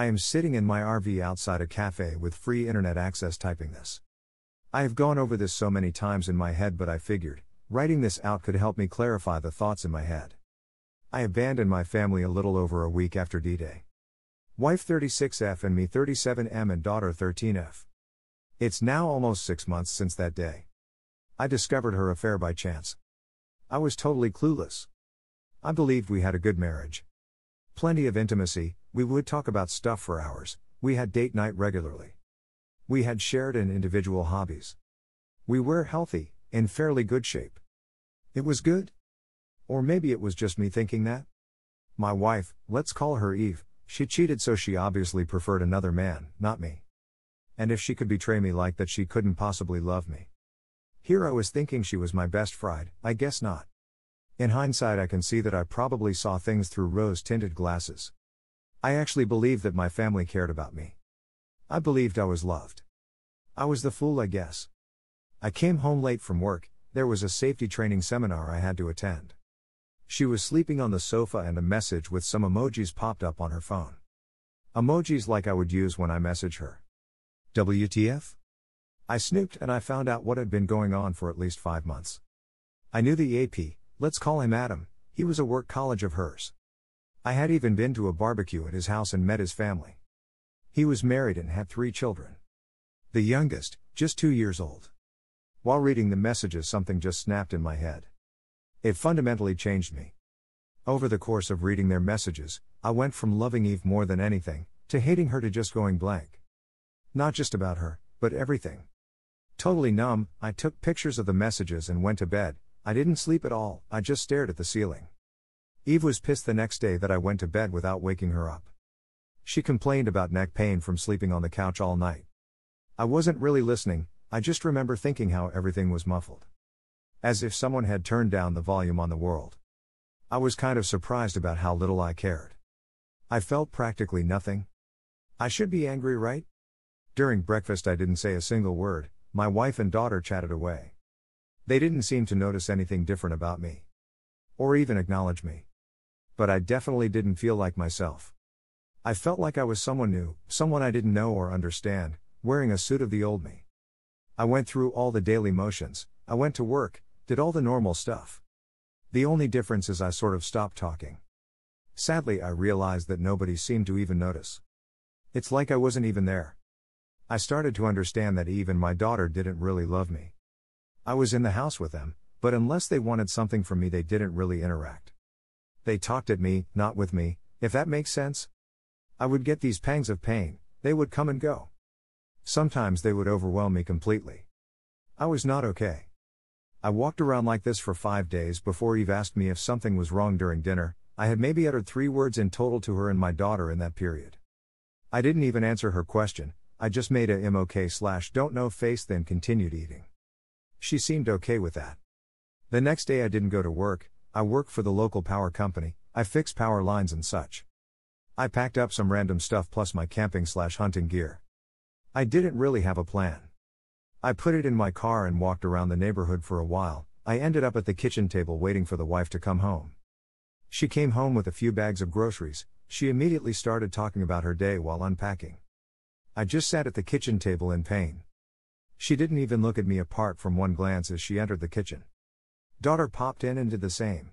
I am sitting in my RV outside a cafe with free internet access typing this. I have gone over this so many times in my head, but I figured, writing this out could help me clarify the thoughts in my head. I abandoned my family a little over a week after D Day. Wife 36F and me 37M and daughter 13F. It's now almost six months since that day. I discovered her affair by chance. I was totally clueless. I believed we had a good marriage. Plenty of intimacy, we would talk about stuff for hours, we had date night regularly. We had shared and individual hobbies. We were healthy, in fairly good shape. It was good. Or maybe it was just me thinking that. My wife, let's call her Eve, she cheated so she obviously preferred another man, not me. And if she could betray me like that, she couldn't possibly love me. Here I was thinking she was my best friend, I guess not. In hindsight, I can see that I probably saw things through rose tinted glasses. I actually believed that my family cared about me. I believed I was loved. I was the fool, I guess. I came home late from work, there was a safety training seminar I had to attend. She was sleeping on the sofa and a message with some emojis popped up on her phone. Emojis like I would use when I message her. WTF? I snooped and I found out what had been going on for at least five months. I knew the AP, let's call him Adam, he was a work college of hers. I had even been to a barbecue at his house and met his family. He was married and had three children. The youngest, just two years old. While reading the messages, something just snapped in my head. It fundamentally changed me. Over the course of reading their messages, I went from loving Eve more than anything, to hating her to just going blank. Not just about her, but everything. Totally numb, I took pictures of the messages and went to bed, I didn't sleep at all, I just stared at the ceiling. Eve was pissed the next day that I went to bed without waking her up. She complained about neck pain from sleeping on the couch all night. I wasn't really listening, I just remember thinking how everything was muffled. As if someone had turned down the volume on the world. I was kind of surprised about how little I cared. I felt practically nothing. I should be angry, right? During breakfast, I didn't say a single word, my wife and daughter chatted away. They didn't seem to notice anything different about me. Or even acknowledge me but I definitely didn't feel like myself. I felt like I was someone new, someone I didn't know or understand, wearing a suit of the old me. I went through all the daily motions, I went to work, did all the normal stuff. The only difference is I sort of stopped talking. Sadly, I realized that nobody seemed to even notice. It's like I wasn't even there. I started to understand that Eve and my daughter didn't really love me. I was in the house with them, but unless they wanted something from me, they didn't really interact they talked at me, not with me, if that makes sense. I would get these pangs of pain, they would come and go. Sometimes they would overwhelm me completely. I was not okay. I walked around like this for five days before Eve asked me if something was wrong during dinner. I had maybe uttered three words in total to her and my daughter in that period. I didn't even answer her question, I just made a MOK slash don't know face then continued eating. She seemed okay with that. The next day I didn't go to work, I work for the local power company, I fix power lines and such. I packed up some random stuff plus my camping slash hunting gear. I didn't really have a plan. I put it in my car and walked around the neighborhood for a while. I ended up at the kitchen table waiting for the wife to come home. She came home with a few bags of groceries. She immediately started talking about her day while unpacking. I just sat at the kitchen table in pain. She didn't even look at me apart from one glance as she entered the kitchen. Daughter popped in and did the same.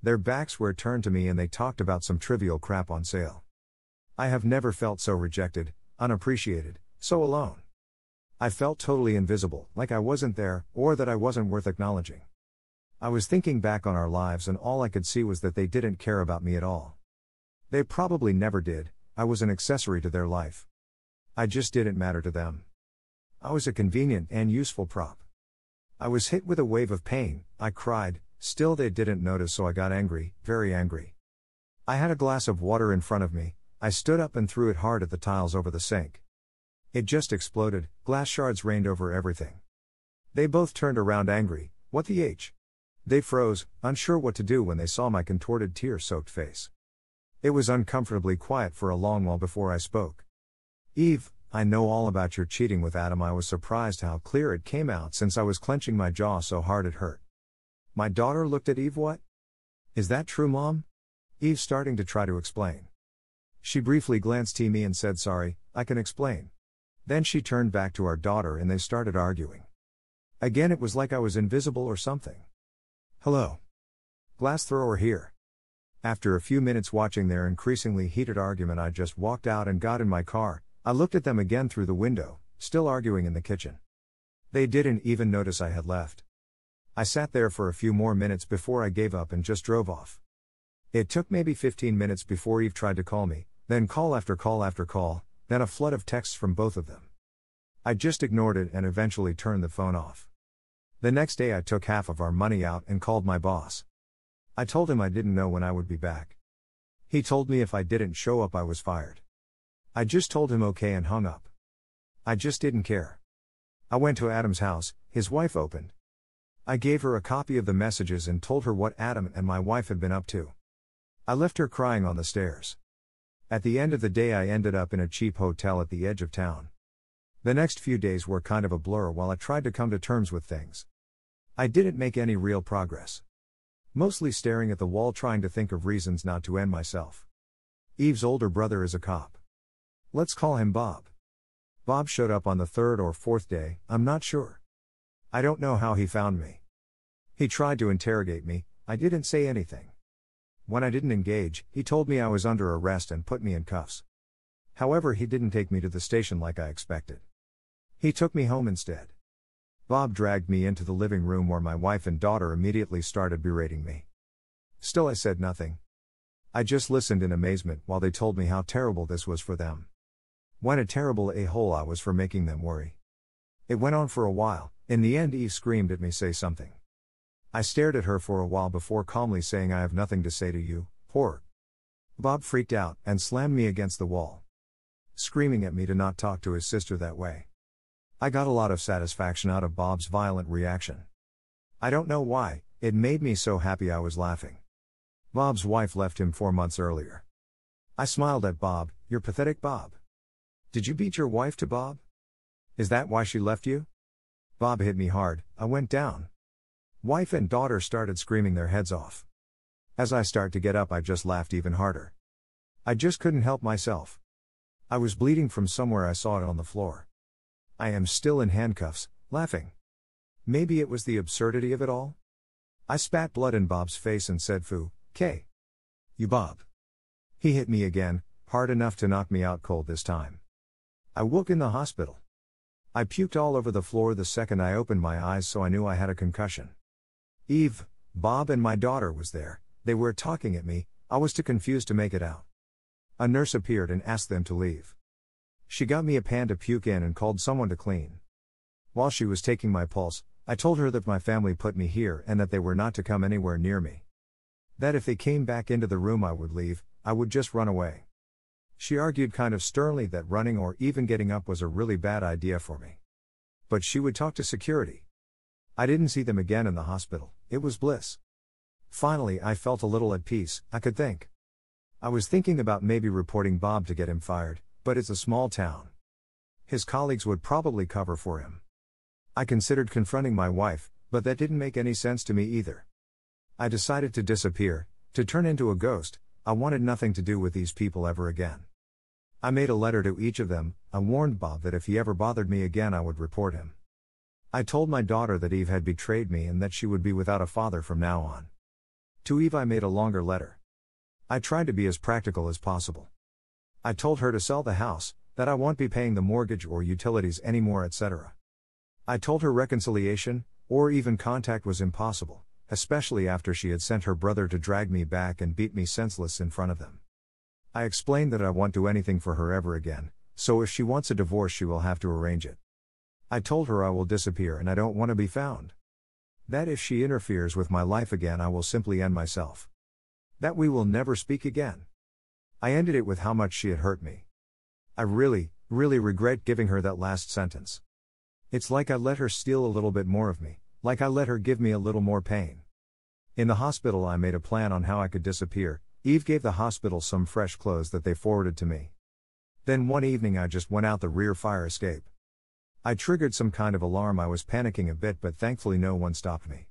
Their backs were turned to me and they talked about some trivial crap on sale. I have never felt so rejected, unappreciated, so alone. I felt totally invisible, like I wasn't there, or that I wasn't worth acknowledging. I was thinking back on our lives and all I could see was that they didn't care about me at all. They probably never did, I was an accessory to their life. I just didn't matter to them. I was a convenient and useful prop. I was hit with a wave of pain, I cried, still they didn't notice, so I got angry, very angry. I had a glass of water in front of me, I stood up and threw it hard at the tiles over the sink. It just exploded, glass shards rained over everything. They both turned around angry, what the H? They froze, unsure what to do when they saw my contorted tear soaked face. It was uncomfortably quiet for a long while before I spoke. Eve, I know all about your cheating with Adam. I was surprised how clear it came out since I was clenching my jaw so hard it hurt. My daughter looked at Eve. What? Is that true, Mom? Eve starting to try to explain. She briefly glanced at me and said, Sorry, I can explain. Then she turned back to our daughter and they started arguing. Again, it was like I was invisible or something. Hello. Glass thrower here. After a few minutes watching their increasingly heated argument, I just walked out and got in my car, I looked at them again through the window, still arguing in the kitchen. They didn't even notice I had left. I sat there for a few more minutes before I gave up and just drove off. It took maybe 15 minutes before Eve tried to call me, then call after call after call, then a flood of texts from both of them. I just ignored it and eventually turned the phone off. The next day, I took half of our money out and called my boss. I told him I didn't know when I would be back. He told me if I didn't show up, I was fired. I just told him okay and hung up. I just didn't care. I went to Adam's house, his wife opened. I gave her a copy of the messages and told her what Adam and my wife had been up to. I left her crying on the stairs. At the end of the day, I ended up in a cheap hotel at the edge of town. The next few days were kind of a blur while I tried to come to terms with things. I didn't make any real progress. Mostly staring at the wall, trying to think of reasons not to end myself. Eve's older brother is a cop. Let's call him Bob. Bob showed up on the third or fourth day, I'm not sure. I don't know how he found me. He tried to interrogate me, I didn't say anything. When I didn't engage, he told me I was under arrest and put me in cuffs. However, he didn't take me to the station like I expected. He took me home instead. Bob dragged me into the living room where my wife and daughter immediately started berating me. Still, I said nothing. I just listened in amazement while they told me how terrible this was for them. What a terrible a hole I was for making them worry. It went on for a while, in the end, Eve screamed at me, Say something. I stared at her for a while before calmly saying, I have nothing to say to you, Poor Bob freaked out and slammed me against the wall. Screaming at me to not talk to his sister that way. I got a lot of satisfaction out of Bob's violent reaction. I don't know why, it made me so happy I was laughing. Bob's wife left him four months earlier. I smiled at Bob, you're pathetic, Bob. Did you beat your wife to Bob? Is that why she left you? Bob hit me hard, I went down. Wife and daughter started screaming their heads off. As I start to get up, I just laughed even harder. I just couldn't help myself. I was bleeding from somewhere I saw it on the floor. I am still in handcuffs, laughing. Maybe it was the absurdity of it all? I spat blood in Bob's face and said, Foo, K. You Bob. He hit me again, hard enough to knock me out cold this time. I woke in the hospital. I puked all over the floor the second I opened my eyes, so I knew I had a concussion. Eve, Bob, and my daughter was there, they were talking at me, I was too confused to make it out. A nurse appeared and asked them to leave. She got me a pan to puke in and called someone to clean. While she was taking my pulse, I told her that my family put me here and that they were not to come anywhere near me. That if they came back into the room, I would leave, I would just run away. She argued kind of sternly that running or even getting up was a really bad idea for me. But she would talk to security. I didn't see them again in the hospital, it was bliss. Finally, I felt a little at peace, I could think. I was thinking about maybe reporting Bob to get him fired, but it's a small town. His colleagues would probably cover for him. I considered confronting my wife, but that didn't make any sense to me either. I decided to disappear, to turn into a ghost, I wanted nothing to do with these people ever again. I made a letter to each of them, I warned Bob that if he ever bothered me again, I would report him. I told my daughter that Eve had betrayed me and that she would be without a father from now on. To Eve, I made a longer letter. I tried to be as practical as possible. I told her to sell the house, that I won't be paying the mortgage or utilities anymore, etc. I told her reconciliation, or even contact was impossible, especially after she had sent her brother to drag me back and beat me senseless in front of them. I explained that I won't do anything for her ever again, so if she wants a divorce, she will have to arrange it. I told her I will disappear and I don't want to be found. That if she interferes with my life again, I will simply end myself. That we will never speak again. I ended it with how much she had hurt me. I really, really regret giving her that last sentence. It's like I let her steal a little bit more of me. Like I let her give me a little more pain. In the hospital, I made a plan on how I could disappear. Eve gave the hospital some fresh clothes that they forwarded to me. Then one evening, I just went out the rear fire escape. I triggered some kind of alarm. I was panicking a bit, but thankfully, no one stopped me.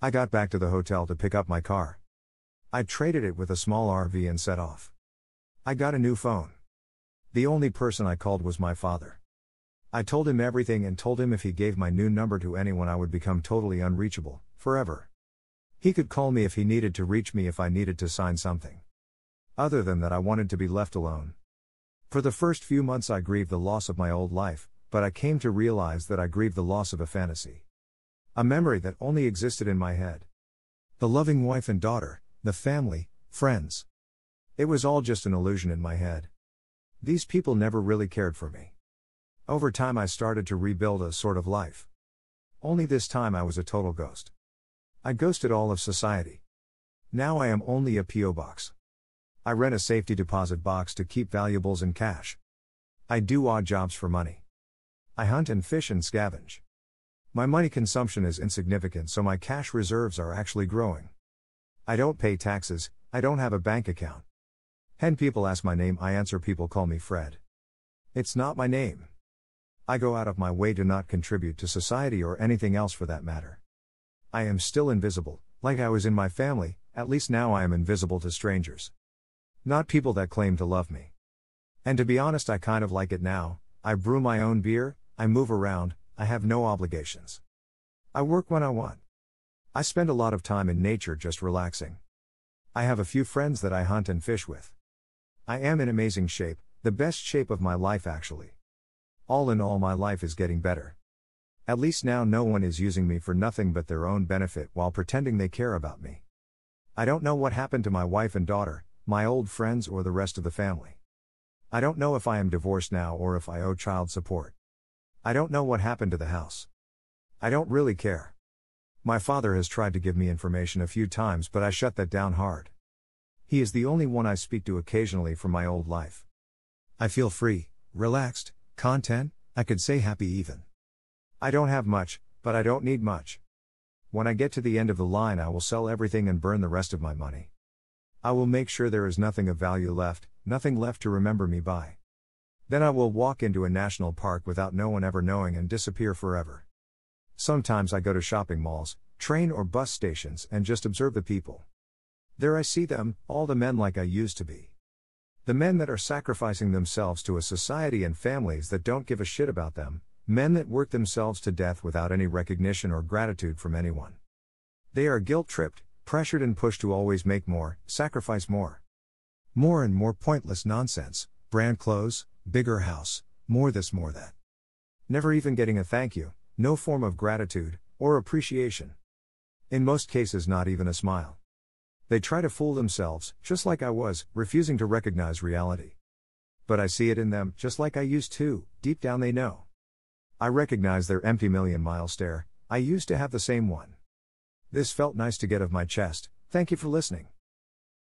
I got back to the hotel to pick up my car. I traded it with a small RV and set off. I got a new phone. The only person I called was my father. I told him everything and told him if he gave my new number to anyone, I would become totally unreachable, forever. He could call me if he needed to reach me if I needed to sign something. Other than that, I wanted to be left alone. For the first few months, I grieved the loss of my old life, but I came to realize that I grieved the loss of a fantasy. A memory that only existed in my head. The loving wife and daughter, the family, friends. It was all just an illusion in my head. These people never really cared for me. Over time, I started to rebuild a sort of life. Only this time, I was a total ghost. I ghosted all of society. Now I am only a P.O. box. I rent a safety deposit box to keep valuables and cash. I do odd jobs for money. I hunt and fish and scavenge. My money consumption is insignificant, so my cash reserves are actually growing. I don't pay taxes, I don't have a bank account. Hen people ask my name, I answer people call me Fred. It's not my name. I go out of my way to not contribute to society or anything else for that matter. I am still invisible, like I was in my family, at least now I am invisible to strangers. Not people that claim to love me. And to be honest, I kind of like it now, I brew my own beer, I move around, I have no obligations. I work when I want. I spend a lot of time in nature just relaxing. I have a few friends that I hunt and fish with. I am in amazing shape, the best shape of my life actually. All in all, my life is getting better. At least now no one is using me for nothing but their own benefit while pretending they care about me. I don't know what happened to my wife and daughter, my old friends, or the rest of the family. I don't know if I am divorced now or if I owe child support. I don't know what happened to the house. I don't really care. My father has tried to give me information a few times, but I shut that down hard. He is the only one I speak to occasionally from my old life. I feel free, relaxed, Content, I could say happy even. I don't have much, but I don't need much. When I get to the end of the line, I will sell everything and burn the rest of my money. I will make sure there is nothing of value left, nothing left to remember me by. Then I will walk into a national park without no one ever knowing and disappear forever. Sometimes I go to shopping malls, train or bus stations, and just observe the people. There I see them, all the men like I used to be. The men that are sacrificing themselves to a society and families that don't give a shit about them, men that work themselves to death without any recognition or gratitude from anyone. They are guilt tripped, pressured, and pushed to always make more, sacrifice more. More and more pointless nonsense brand clothes, bigger house, more this, more that. Never even getting a thank you, no form of gratitude, or appreciation. In most cases, not even a smile. They try to fool themselves, just like I was, refusing to recognize reality. But I see it in them, just like I used to, deep down they know. I recognize their empty million mile stare, I used to have the same one. This felt nice to get off my chest, thank you for listening.